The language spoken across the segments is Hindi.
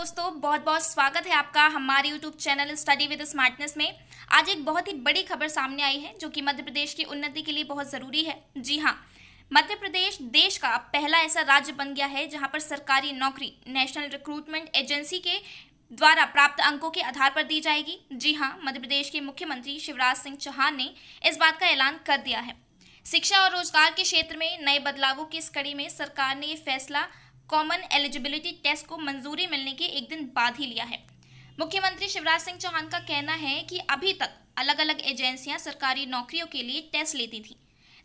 दोस्तों बहुत बहुत स्वागत है आपका हमारे YouTube channel study with smartness में आज एक बहुत ही बड़ी खबर सामने आई है जो कि मध्य प्रदेश की उन्नति के लिए बहुत ज़रूरी है जी हाँ मध्य प्रदेश देश का पहला ऐसा राज्य बन गया है जहाँ पर सरकारी नौकरी नेशनल रिक्रूटमेंट एजेंसी के द्वारा प्राप्त अंकों के आधार पर दी जाएगी जी हाँ मध्य प्रदेश के मुख्यमंत्री शिवराज सिंह चौहान ने इस बात का ऐलान कर दिया है शिक्षा और रोजगार के क्षेत्र में नए बदलावों की इस कड़ी में सरकार ने ये फैसला कॉमन एलिजिबिलिटी टेस्ट को मंजूरी मिलने के एक दिन बाद ही लिया है मुख्यमंत्री शिवराज सिंह चौहान का कहना है कि अभी तक अलग अलग एजेंसियां सरकारी नौकरियों के लिए टेस्ट लेती थी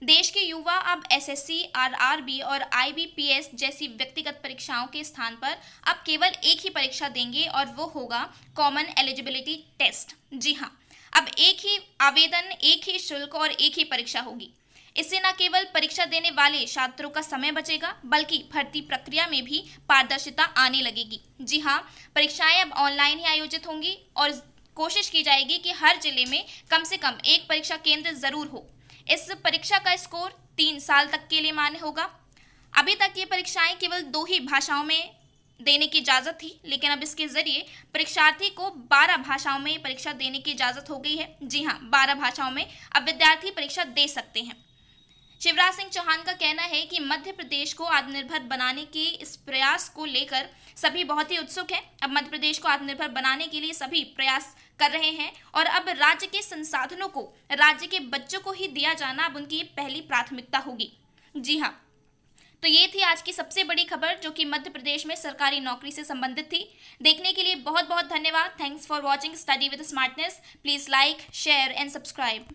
देश के युवा अब एसएससी, आरआरबी और आईबीपीएस जैसी व्यक्तिगत परीक्षाओं के स्थान पर अब केवल एक ही परीक्षा देंगे और वो होगा कॉमन एलिजिबिलिटी टेस्ट जी हाँ अब एक ही आवेदन एक ही शुल्क और एक ही परीक्षा होगी इससे न केवल परीक्षा देने वाले छात्रों का समय बचेगा बल्कि भर्ती प्रक्रिया में भी पारदर्शिता आने लगेगी जी हाँ परीक्षाएं अब ऑनलाइन ही आयोजित होंगी और कोशिश की जाएगी कि हर जिले में कम से कम एक परीक्षा केंद्र जरूर हो इस परीक्षा का स्कोर तीन साल तक के लिए मान्य होगा अभी तक ये परीक्षाएं केवल दो ही भाषाओं में देने की इजाज़त थी लेकिन अब इसके ज़रिए परीक्षार्थी को 12 भाषाओं में परीक्षा देने की इजाज़त हो गई है जी हाँ 12 भाषाओं में अब विद्यार्थी परीक्षा दे सकते हैं शिवराज सिंह चौहान का कहना है कि मध्य प्रदेश को आत्मनिर्भर बनाने के इस प्रयास को लेकर सभी बहुत ही उत्सुक हैं अब मध्य प्रदेश को आत्मनिर्भर बनाने के लिए सभी प्रयास कर रहे हैं और अब राज्य के संसाधनों को राज्य के बच्चों को ही दिया जाना अब उनकी पहली प्राथमिकता होगी जी हाँ तो ये थी आज की सबसे बड़ी खबर जो कि मध्य प्रदेश में सरकारी नौकरी से संबंधित थी देखने के लिए बहुत बहुत धन्यवाद thanks for watching study with smartness please like share and subscribe